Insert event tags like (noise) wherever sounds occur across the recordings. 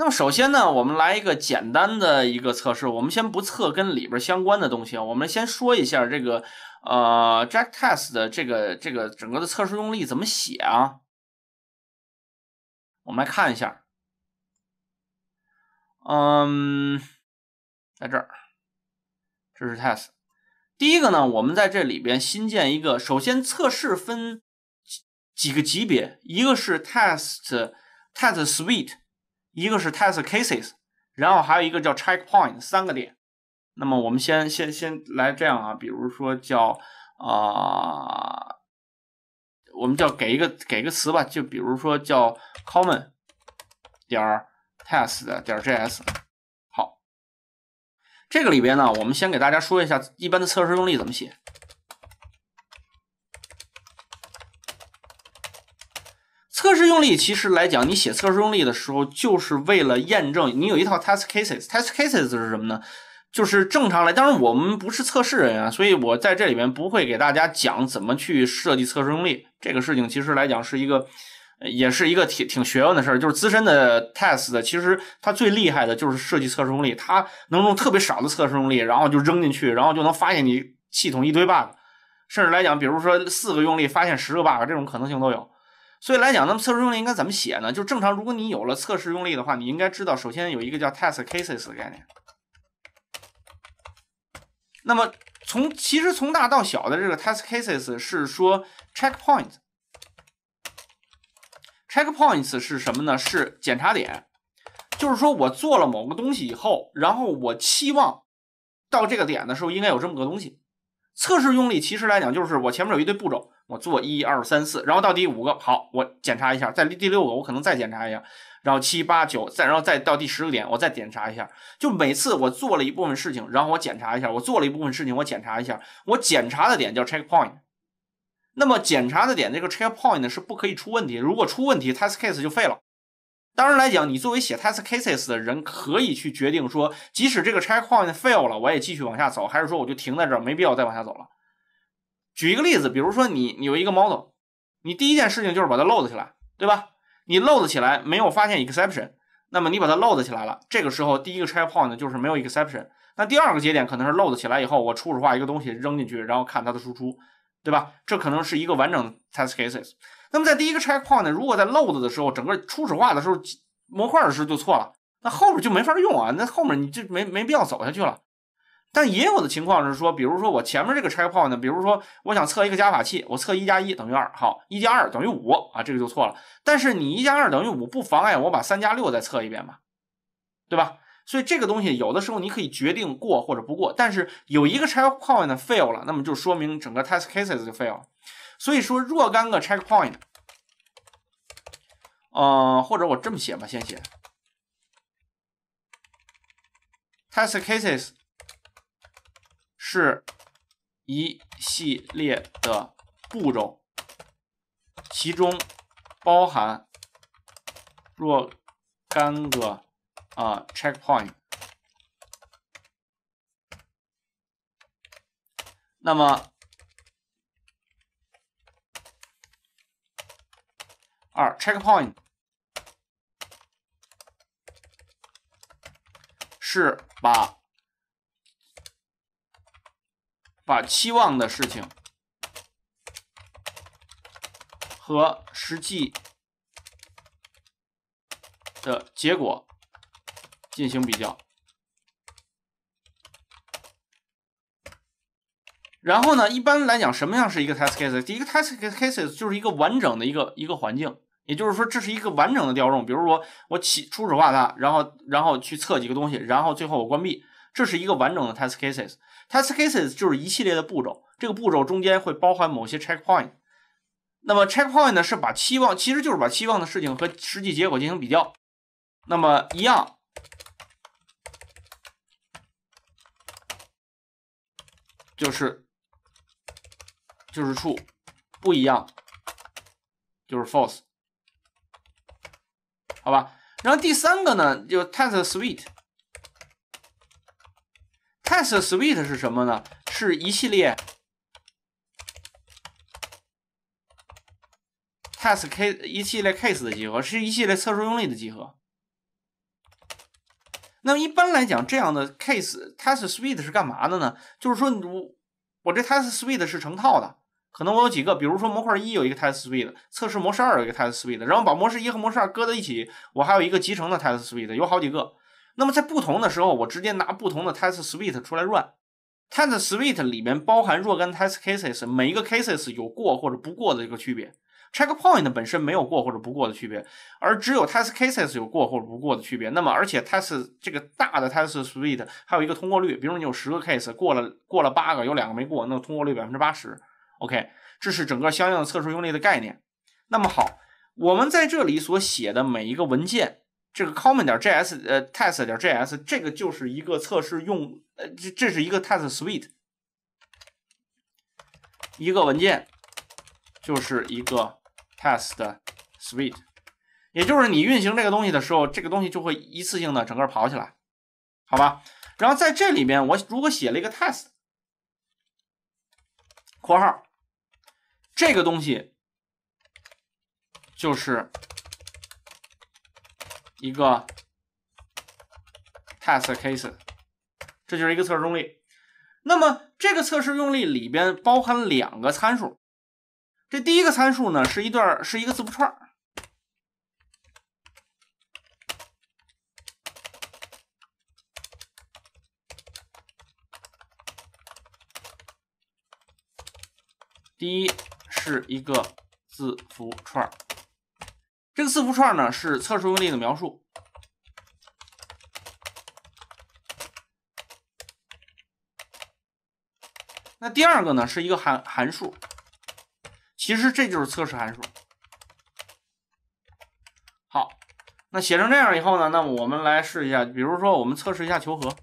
那么首先呢，我们来一个简单的一个测试。我们先不测跟里边相关的东西啊，我们先说一下这个呃，Jest a 的这个这个整个的测试用例怎么写啊？我们来看一下，嗯，在这儿，这是 test。第一个呢，我们在这里边新建一个。首先测试分几几个级别，一个是 test test suite。一个是 test cases，然后还有一个叫 checkpoint，三个点。那么我们先先先来这样啊，比如说叫啊，我们叫给一个给个词吧，就比如说叫 common 点 test 点 js。好，这个里边呢，我们先给大家说一下一般的测试用例怎么写。测试用例其实来讲，你写测试用例的时候，就是为了验证你有一套 test cases。test cases 是什么呢？就是正常来，当然我们不是测试人员，所以我在这里面不会给大家讲怎么去设计测试用例。这个事情其实来讲是一个，也是一个挺挺学问的事儿。就是资深的 test 的，其实他最厉害的就是设计测试用例，他能用特别少的测试用例，然后就扔进去，然后就能发现你系统一堆 bug。甚至来讲，比如说四个用例发现十个 bug，这种可能性都有。所以来讲，那么测试用例应该怎么写呢？就正常，如果你有了测试用例的话，你应该知道，首先有一个叫 test cases 的概念。那么从其实从大到小的这个 test cases 是说 checkpoint。checkpoint s 是什么呢？是检查点，就是说我做了某个东西以后，然后我期望到这个点的时候应该有这么个东西。测试用力其实来讲就是我前面有一堆步骤，我做一二三四，然后到第五个好，我检查一下，在第六个我可能再检查一下，然后七八九，再然后再到第十个点我再检查一下，就每次我做了一部分事情，然后我检查一下，我做了一部分事情我检查一下，我检查的点叫 check point，那么检查的点这个 check point 呢是不可以出问题，如果出问题 test case 就废了。当然来讲，你作为写 test cases 的人，可以去决定说，即使这个 check point fail 了，我也继续往下走，还是说我就停在这儿，没必要再往下走了。举一个例子，比如说你有一个 model，你第一件事情就是把它 load 起来，对吧？你 load 起来没有发现 exception，那么你把它 load 起来了，这个时候第一个 check point 就是没有 exception。那第二个节点可能是 load 起来以后，我初始化一个东西扔进去，然后看它的输出，对吧？这可能是一个完整的 test cases。那么在第一个拆框呢，如果在 load 的时候，整个初始化的时候模块的时候就错了，那后面就没法用啊，那后面你就没没必要走下去了。但也有的情况是说，比如说我前面这个拆框呢，比如说我想测一个加法器，我测一加一等于二，好，一加二等于五啊，这个就错了。但是你一加二等于五，不妨碍我把三加六再测一遍嘛，对吧？所以这个东西有的时候你可以决定过或者不过，但是有一个拆框呢 fail 了，那么就说明整个 test cases 就 fail。所以说，若干个 checkpoint，嗯，或者我这么写吧，先写 test cases 是一系列的步骤，其中包含若干个啊 checkpoint，那么。二 checkpoint 是把把期望的事情和实际的结果进行比较。然后呢，一般来讲，什么样是一个 test cases？一个 test cases 就是一个完整的一个一个环境。也就是说，这是一个完整的调用。比如说，我起初始化它，然后，然后去测几个东西，然后最后我关闭。这是一个完整的 test cases。test cases 就是一系列的步骤。这个步骤中间会包含某些 checkpoint。那么 checkpoint 呢，是把期望，其实就是把期望的事情和实际结果进行比较。那么一样，就是就是 true，不一样就是 false。好吧，然后第三个呢，就 test suite。test suite 是什么呢？是一系列 test case 一系列 case 的集合，是一系列测试用例的集合。那么一般来讲，这样的 case test suite 是干嘛的呢？就是说我我这 test suite 是成套的。可能我有几个，比如说模块一有一个 test suite 测试模式二有一个 test suite，然后把模式一和模式二搁在一起，我还有一个集成的 test suite，有好几个。那么在不同的时候，我直接拿不同的 test suite 出来 run。test suite 里面包含若干 test cases，每一个 cases 有过或者不过的一个区别。checkpoint 本身没有过或者不过的区别，而只有 test cases 有过或者不过的区别。那么而且 test 这个大的 test suite 还有一个通过率，比如你有十个 case，过了过了八个，有两个没过，那通过率百分之八十。OK，这是整个相应的测试用例的概念。那么好，我们在这里所写的每一个文件，这个 common 点 js，呃，test 点 js，这个就是一个测试用，呃，这这是一个 test suite，一个文件，就是一个 test suite，也就是你运行这个东西的时候，这个东西就会一次性的整个跑起来，好吧？然后在这里面，我如果写了一个 test，括号。这个东西就是一个 test case，这就是一个测试用例。那么这个测试用例里边包含两个参数，这第一个参数呢是一段是一个字符串，第一。是一个字符串，这个字符串呢是测试用例的描述。那第二个呢是一个函函数，其实这就是测试函数。好，那写成这样以后呢，那我们来试一下，比如说我们测试一下求和，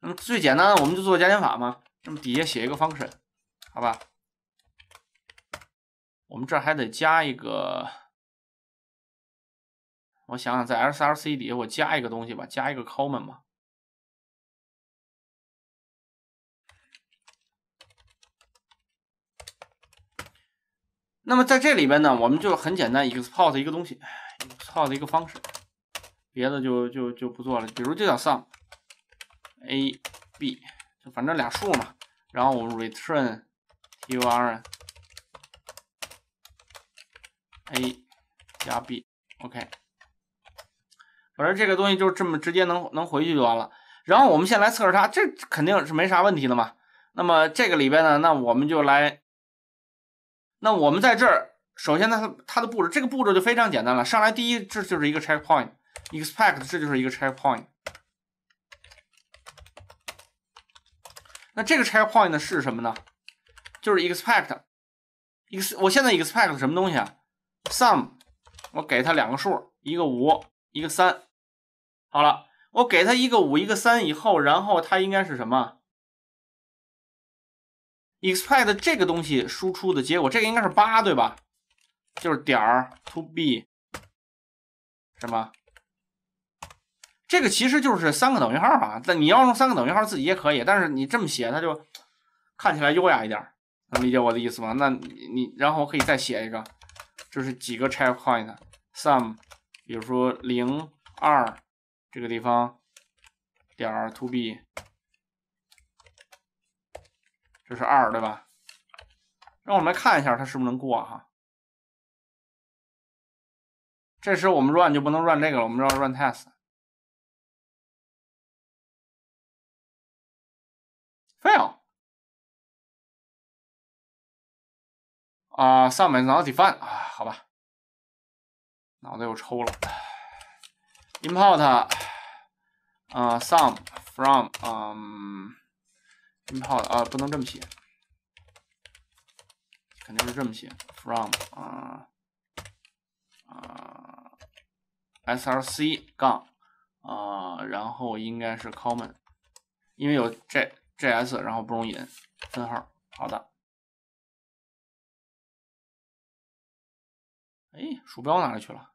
那么最简单的我们就做加减法嘛。那么底下写一个 function，好吧。我们这儿还得加一个，我想想，在 SLC 底下我加一个东西吧，加一个 common 吧。那么在这里边呢，我们就很简单，export 一个东西，export 一个方式，别的就就就不做了。比如就叫 sum，a，b。反正俩数嘛，然后我们 return t u r a 加 b，OK。反正这个东西就这么直接能能回去就完了。然后我们先来测试它，这肯定是没啥问题的嘛。那么这个里边呢，那我们就来，那我们在这儿，首先呢它它的步骤，这个步骤就非常简单了。上来第一这就是一个 checkpoint，expect 这就是一个 checkpoint。那这个 checkpoint 是什么呢？就是 expect，ex，我现在 expect 什么东西啊？sum，我给它两个数，一个五，一个三。好了，我给它一个五，一个三以后，然后它应该是什么？expect 这个东西输出的结果，这个应该是八，对吧？就是点儿 to be，什么？这个其实就是三个等于号啊，但你要用三个等于号自己也可以，但是你这么写它就看起来优雅一点儿，能理解我的意思吗？那你然后我可以再写一个，就是几个 c h e c k point sum，比如说零二这个地方点 to b，这是二对吧？让我们来看一下它是不是能过哈。这时我们 run 就不能 run 这个了，我们要 run test。啊，，summon defined not 啊，好吧，脑子又抽了。import 啊，some from 啊，import 啊不能这么写，肯定是这么写，from 啊啊，src 杠啊，然后应该是 common，因为有 jjs，然后不容易分号。好的。哎，鼠标哪里去了？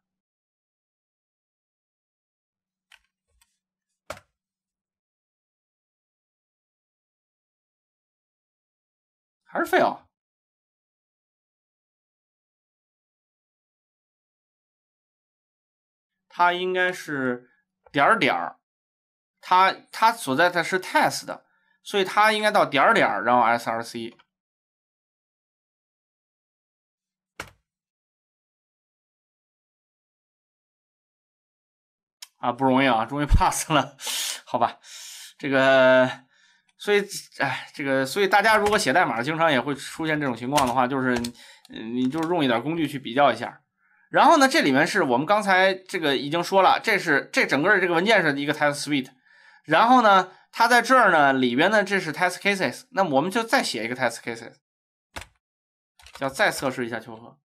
还是 fail？它应该是点点儿，它它所在的是 test 的，所以它应该到点点儿，然后 src。啊，不容易啊，终于 (laughs) pass 了，好吧，这个，所以，哎，这个，所以大家如果写代码，经常也会出现这种情况的话，就是，嗯，你就用一点工具去比较一下，然后呢，这里面是我们刚才这个已经说了，这是这整个的这个文件是一个 test suite，然后呢，它在这儿呢里边呢，这是 test cases，那我们就再写一个 test cases，叫再测试一下求和。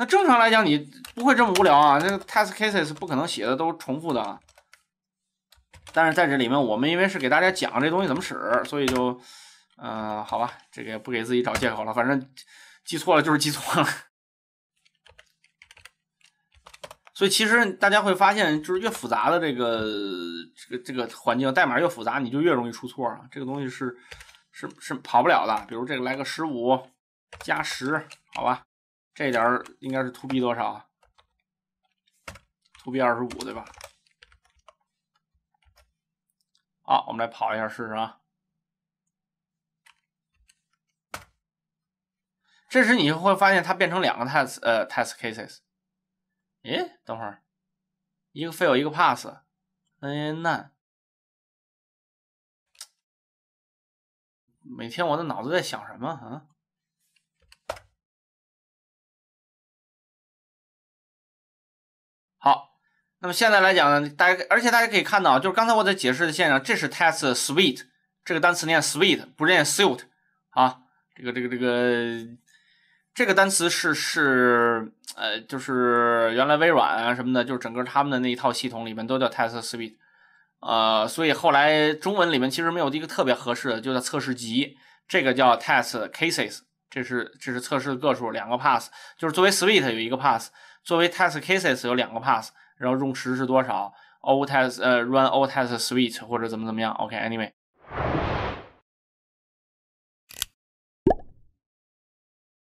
那正常来讲，你不会这么无聊啊？这个 test cases 不可能写的都重复的啊。但是在这里面，我们因为是给大家讲这东西怎么使，所以就，呃，好吧，这个也不给自己找借口了，反正记错了就是记错了。所以其实大家会发现，就是越复杂的这个这个这个环境，代码越复杂，你就越容易出错啊。这个东西是是是跑不了的。比如这个来个十五加十，好吧。这点应该是 to b 多少？to b 二十五，对吧？好，我们来跑一下试试啊。这时你会发现它变成两个 test，呃，test cases。咦，等会儿，一个 fail，一个 pass，哎，那。每天我的脑子在想什么啊？那么现在来讲呢，大家而且大家可以看到，就是刚才我在解释的现象，这是 test suite 这个单词念 sweet 不念 suit 啊，这个这个这个这个单词是是呃，就是原来微软啊什么的，就是整个他们的那一套系统里面都叫 test suite，呃，所以后来中文里面其实没有一个特别合适的，就叫测试集，这个叫 test cases，这是这是测试个数，两个 pass，就是作为 suite 有一个 pass，作为 test cases 有两个 pass。然后用时是多少？All tests，呃，run all tests suite 或者怎么怎么样？OK，Anyway。